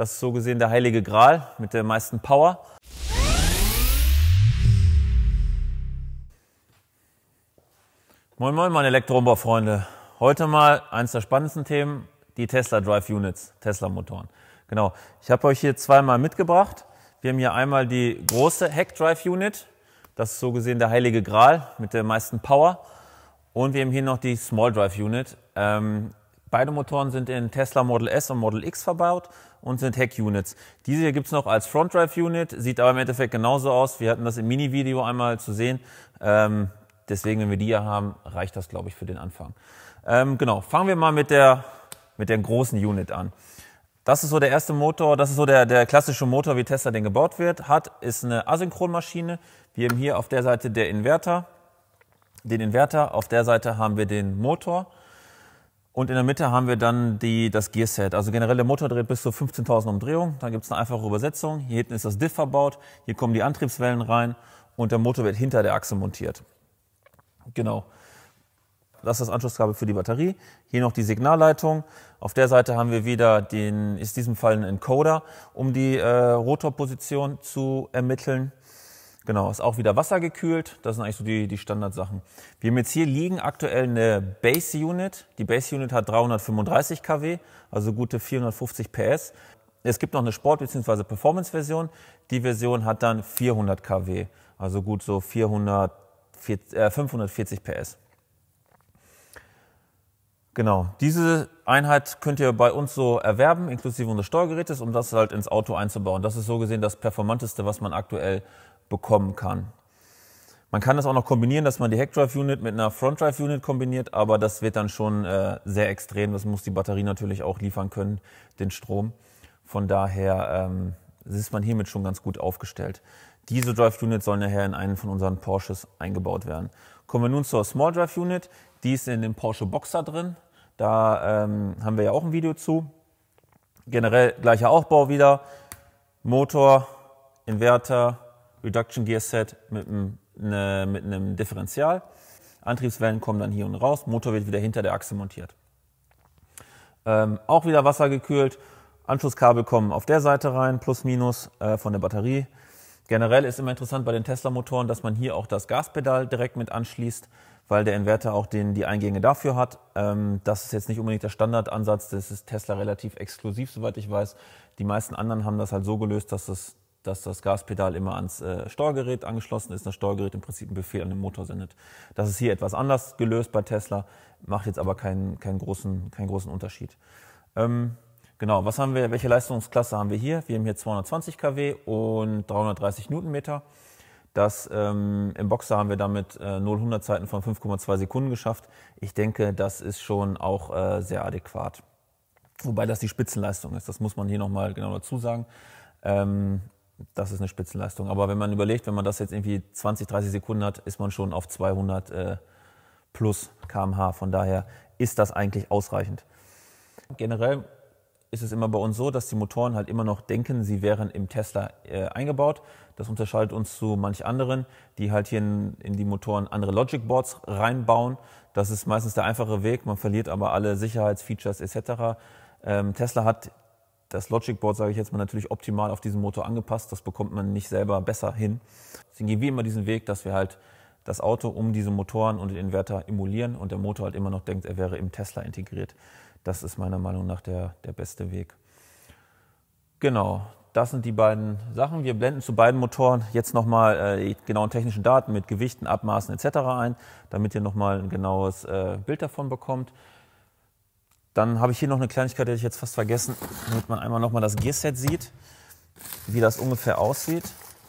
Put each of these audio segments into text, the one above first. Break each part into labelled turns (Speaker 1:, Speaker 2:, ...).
Speaker 1: Das ist so gesehen der heilige Gral mit der meisten Power. Moin moin meine elektrobau Heute mal eines der spannendsten Themen, die Tesla Drive Units, Tesla Motoren. Genau, ich habe euch hier zweimal mitgebracht. Wir haben hier einmal die große Heck Drive Unit. Das ist so gesehen der heilige Gral mit der meisten Power. Und wir haben hier noch die Small Drive Unit. Ähm, beide Motoren sind in Tesla Model S und Model X verbaut und sind Heck-Units. Diese hier gibt's noch als Front-Drive-Unit, sieht aber im Endeffekt genauso aus. Wir hatten das im Mini-Video einmal zu sehen. Ähm, deswegen, wenn wir die hier haben, reicht das, glaube ich, für den Anfang. Ähm, genau, fangen wir mal mit der, mit der großen Unit an. Das ist so der erste Motor, das ist so der, der klassische Motor, wie Tesla den gebaut wird. Hat, ist eine Asynchronmaschine. Wir haben hier auf der Seite der Inverter, den Inverter, auf der Seite haben wir den Motor und in der Mitte haben wir dann die, das Gearset. Also generell der Motor dreht bis zu 15.000 Umdrehungen. Dann gibt es eine einfache Übersetzung. Hier hinten ist das Diff verbaut. Hier kommen die Antriebswellen rein und der Motor wird hinter der Achse montiert. Genau. Das ist das Anschlusskabel für die Batterie. Hier noch die Signalleitung. Auf der Seite haben wir wieder den, ist in diesem Fall ein Encoder, um die äh, Rotorposition zu ermitteln. Genau, ist auch wieder wassergekühlt. Das sind eigentlich so die, die Standardsachen. Wir haben jetzt hier liegen aktuell eine Base Unit. Die Base Unit hat 335 kW, also gute 450 PS. Es gibt noch eine Sport- bzw. Performance-Version. Die Version hat dann 400 kW, also gut so 400, äh, 540 PS. Genau, diese Einheit könnt ihr bei uns so erwerben, inklusive unseres Steuergerätes, um das halt ins Auto einzubauen. Das ist so gesehen das Performanteste, was man aktuell bekommen kann. Man kann das auch noch kombinieren, dass man die Heckdrive-Unit mit einer Frontdrive-Unit kombiniert, aber das wird dann schon äh, sehr extrem. Das muss die Batterie natürlich auch liefern können, den Strom. Von daher ähm, ist man hiermit schon ganz gut aufgestellt. Diese Drive-Unit soll nachher in einen von unseren Porsches eingebaut werden. Kommen wir nun zur Small Drive-Unit. Die ist in dem Porsche Boxer drin. Da ähm, haben wir ja auch ein Video zu. Generell gleicher Aufbau wieder. Motor, Inverter, Reduction Gear Set mit einem, ne, mit einem Differential. Antriebswellen kommen dann hier und raus, Motor wird wieder hinter der Achse montiert. Ähm, auch wieder wassergekühlt, Anschlusskabel kommen auf der Seite rein, plus minus äh, von der Batterie. Generell ist immer interessant bei den Tesla-Motoren, dass man hier auch das Gaspedal direkt mit anschließt, weil der Inverter auch den, die Eingänge dafür hat. Ähm, das ist jetzt nicht unbedingt der Standardansatz, das ist Tesla relativ exklusiv, soweit ich weiß. Die meisten anderen haben das halt so gelöst, dass das, dass das Gaspedal immer ans äh, Steuergerät angeschlossen ist, das Steuergerät im Prinzip einen Befehl an den Motor sendet. Das ist hier etwas anders gelöst bei Tesla, macht jetzt aber keinen, keinen, großen, keinen großen Unterschied. Ähm, genau, was haben wir, welche Leistungsklasse haben wir hier? Wir haben hier 220 kW und 330 Newtonmeter. Das, ähm, Im Boxer haben wir damit äh, 0-100 Zeiten von 5,2 Sekunden geschafft. Ich denke, das ist schon auch äh, sehr adäquat. Wobei das die Spitzenleistung ist, das muss man hier nochmal genau dazu sagen. Ähm, das ist eine Spitzenleistung. Aber wenn man überlegt, wenn man das jetzt irgendwie 20, 30 Sekunden hat, ist man schon auf 200 äh, plus kmh. Von daher ist das eigentlich ausreichend. Generell ist es immer bei uns so, dass die Motoren halt immer noch denken, sie wären im Tesla äh, eingebaut. Das unterscheidet uns zu manch anderen, die halt hier in, in, die Motoren andere Logic Boards reinbauen. Das ist meistens der einfache Weg, man verliert aber alle Sicherheitsfeatures etc. Ähm, Tesla hat das Logic Board, sage ich jetzt mal, natürlich optimal auf diesen Motor angepasst. Das bekommt man nicht selber besser hin. Deswegen gehen wir immer diesen Weg, dass wir halt das Auto um diese Motoren und den Inverter emulieren und der Motor halt immer noch denkt, er wäre im Tesla integriert. Das ist meiner Meinung nach der, der beste Weg. Genau, das sind die beiden Sachen. Wir blenden zu beiden Motoren jetzt nochmal äh, die genauen technischen Daten mit Gewichten, Abmaßen etc. ein, damit ihr nochmal ein genaues äh, Bild davon bekommt. Dann habe ich hier noch eine Kleinigkeit, die ich jetzt fast vergessen, damit man einmal nochmal das G-Set sieht, wie das ungefähr aussieht.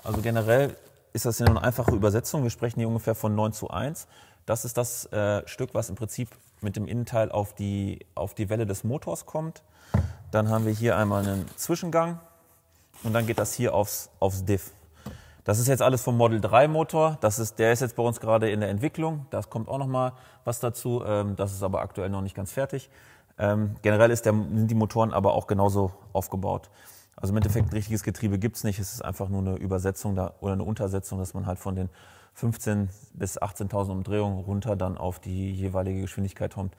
Speaker 1: Also generell ist das hier nur eine einfache Übersetzung. Wir sprechen hier ungefähr von 9 zu 1. Das ist das äh, Stück, was im Prinzip mit dem Innenteil auf die, auf die Welle des Motors kommt. Dann haben wir hier einmal einen Zwischengang und dann geht das hier aufs, aufs Diff. Das ist jetzt alles vom Model 3 Motor. Das ist, der ist jetzt bei uns gerade in der Entwicklung. Das kommt auch nochmal was dazu. Ähm, das ist aber aktuell noch nicht ganz fertig. Ähm, generell der, sind die Motoren aber auch genauso aufgebaut. Also im Endeffekt ein richtiges Getriebe gibt es nicht, es ist einfach nur eine Übersetzung da, oder eine Untersetzung, dass man halt von den 15.000 bis 18.000 Umdrehungen runter dann auf die jeweilige Geschwindigkeit kommt,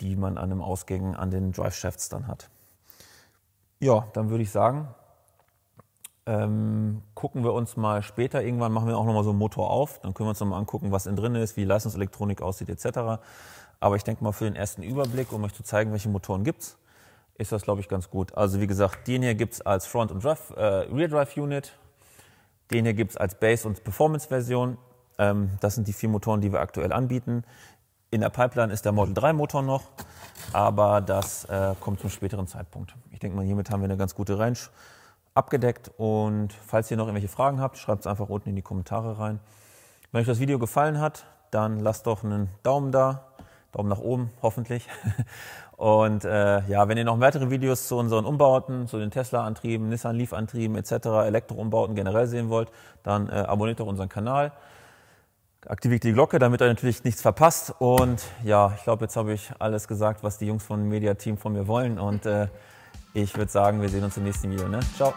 Speaker 1: die man an den Ausgängen an den Drive-Shafts dann hat. Ja, dann würde ich sagen, ähm, gucken wir uns mal später irgendwann, machen wir auch nochmal so einen Motor auf, dann können wir uns nochmal angucken, was innen drin ist, wie Leistungselektronik aussieht etc. Aber ich denke mal, für den ersten Überblick, um euch zu zeigen, welche Motoren gibt es, ist das, glaube ich, ganz gut. Also wie gesagt, den hier gibt es als Front- und äh, Rear-Drive-Unit. Den hier gibt es als Base- und Performance-Version. Ähm, das sind die vier Motoren, die wir aktuell anbieten. In der Pipeline ist der Model 3 Motor noch, aber das äh, kommt zum späteren Zeitpunkt. Ich denke mal, hiermit haben wir eine ganz gute Range abgedeckt. Und falls ihr noch irgendwelche Fragen habt, schreibt es einfach unten in die Kommentare rein. Wenn euch das Video gefallen hat, dann lasst doch einen Daumen da, Daumen nach oben, hoffentlich. Und äh, ja, wenn ihr noch weitere Videos zu unseren Umbauten, zu den Tesla-Antrieben, Nissan-Leaf-Antrieben etc., Elektroumbauten generell sehen wollt, dann äh, abonniert doch unseren Kanal. Aktiviert die Glocke, damit ihr natürlich nichts verpasst. Und ja, ich glaube, jetzt habe ich alles gesagt, was die Jungs von Media-Team von mir wollen. Und äh, ich würde sagen, wir sehen uns im nächsten Video. Ne? Ciao.